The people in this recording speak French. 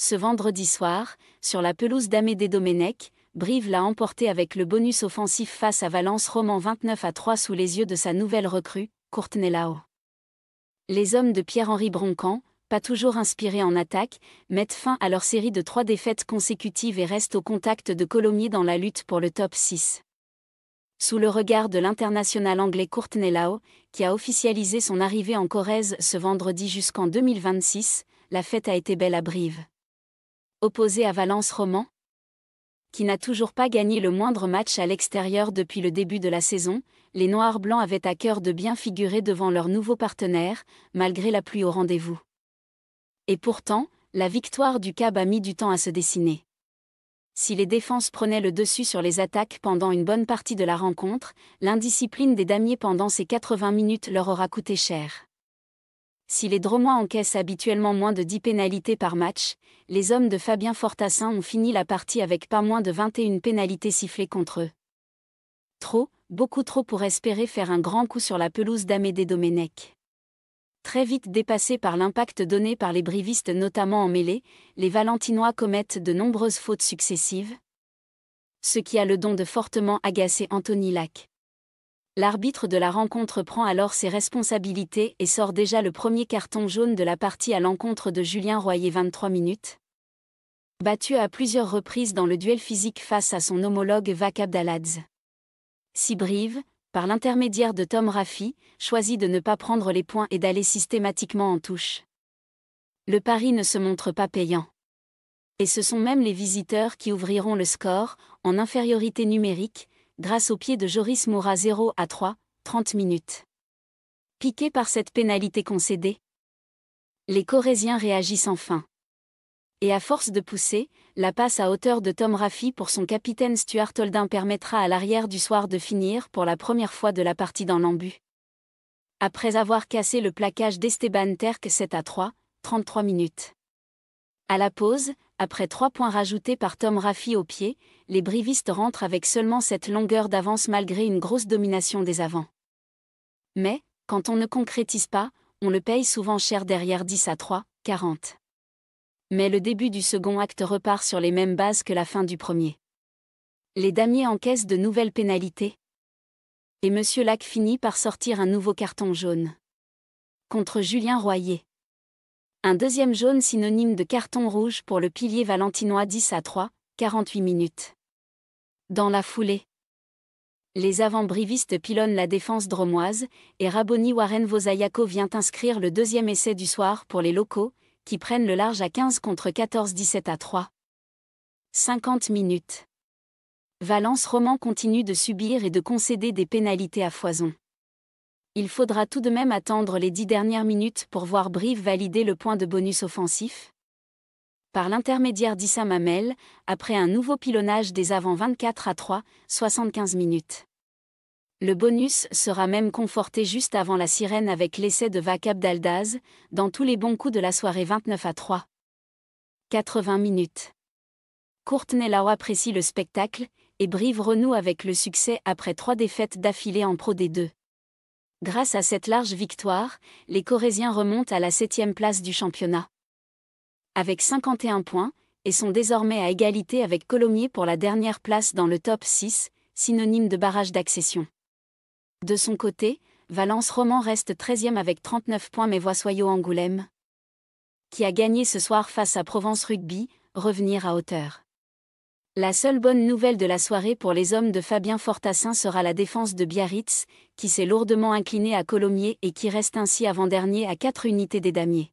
Ce vendredi soir, sur la pelouse d'Amédée Domenech, Brive l'a emporté avec le bonus offensif face à Valence Roman 29 à 3 sous les yeux de sa nouvelle recrue, Courtenay Lao. Les hommes de Pierre-Henri Broncan, pas toujours inspirés en attaque, mettent fin à leur série de trois défaites consécutives et restent au contact de Colomiers dans la lutte pour le top 6. Sous le regard de l'international anglais Courtenay qui a officialisé son arrivée en Corrèze ce vendredi jusqu'en 2026, la fête a été belle à Brive opposé à Valence Roman, qui n'a toujours pas gagné le moindre match à l'extérieur depuis le début de la saison, les Noirs Blancs avaient à cœur de bien figurer devant leur nouveau partenaire, malgré la pluie au rendez-vous. Et pourtant, la victoire du Cab a mis du temps à se dessiner. Si les défenses prenaient le dessus sur les attaques pendant une bonne partie de la rencontre, l'indiscipline des damiers pendant ces 80 minutes leur aura coûté cher. Si les Dromois encaissent habituellement moins de 10 pénalités par match, les hommes de Fabien Fortassin ont fini la partie avec pas moins de 21 pénalités sifflées contre eux. Trop, beaucoup trop pour espérer faire un grand coup sur la pelouse d'Amédée Domenech. Très vite dépassés par l'impact donné par les brivistes notamment en mêlée, les Valentinois commettent de nombreuses fautes successives, ce qui a le don de fortement agacer Anthony Lac. L'arbitre de la rencontre prend alors ses responsabilités et sort déjà le premier carton jaune de la partie à l'encontre de Julien Royer 23 minutes. Battu à plusieurs reprises dans le duel physique face à son homologue Vac Sibrive, par l'intermédiaire de Tom Raffi, choisit de ne pas prendre les points et d'aller systématiquement en touche. Le pari ne se montre pas payant. Et ce sont même les visiteurs qui ouvriront le score, en infériorité numérique, grâce au pied de Joris Moura 0 à 3, 30 minutes. Piqué par cette pénalité concédée, les Corésiens réagissent enfin. Et à force de pousser, la passe à hauteur de Tom Raffi pour son capitaine Stuart Holden permettra à l'arrière du soir de finir pour la première fois de la partie dans l'embu. Après avoir cassé le placage d'Esteban Terk 7 à 3, 33 minutes. À la pause, après trois points rajoutés par Tom Raffi au pied, les brivistes rentrent avec seulement cette longueur d'avance malgré une grosse domination des avants. Mais, quand on ne concrétise pas, on le paye souvent cher derrière 10 à 3, 40. Mais le début du second acte repart sur les mêmes bases que la fin du premier. Les damiers encaissent de nouvelles pénalités. Et M. Lac finit par sortir un nouveau carton jaune. Contre Julien Royer. Un deuxième jaune synonyme de carton rouge pour le pilier valentinois 10 à 3, 48 minutes. Dans la foulée. Les avant-brivistes pilonnent la défense dromoise et Raboni Warren Vosayako vient inscrire le deuxième essai du soir pour les locaux, qui prennent le large à 15 contre 14-17 à 3. 50 minutes. Valence Roman continue de subir et de concéder des pénalités à foison il faudra tout de même attendre les dix dernières minutes pour voir Brive valider le point de bonus offensif. Par l'intermédiaire d'Issa Mamel, après un nouveau pilonnage des avant 24 à 3, 75 minutes. Le bonus sera même conforté juste avant la sirène avec l'essai de Vacab d'Aldaz, dans tous les bons coups de la soirée 29 à 3. 80 minutes. Courtenay Lao apprécie le spectacle, et Brive renoue avec le succès après trois défaites d'affilée en Pro des deux. Grâce à cette large victoire, les Corésiens remontent à la septième place du championnat. Avec 51 points, et sont désormais à égalité avec Colomiers pour la dernière place dans le top 6, synonyme de barrage d'accession. De son côté, Valence Roman reste 13e avec 39 points mais voit Soyo Angoulême, qui a gagné ce soir face à Provence Rugby, revenir à hauteur. La seule bonne nouvelle de la soirée pour les hommes de Fabien Fortassin sera la défense de Biarritz, qui s'est lourdement inclinée à Colomiers et qui reste ainsi avant-dernier à quatre unités des damiers.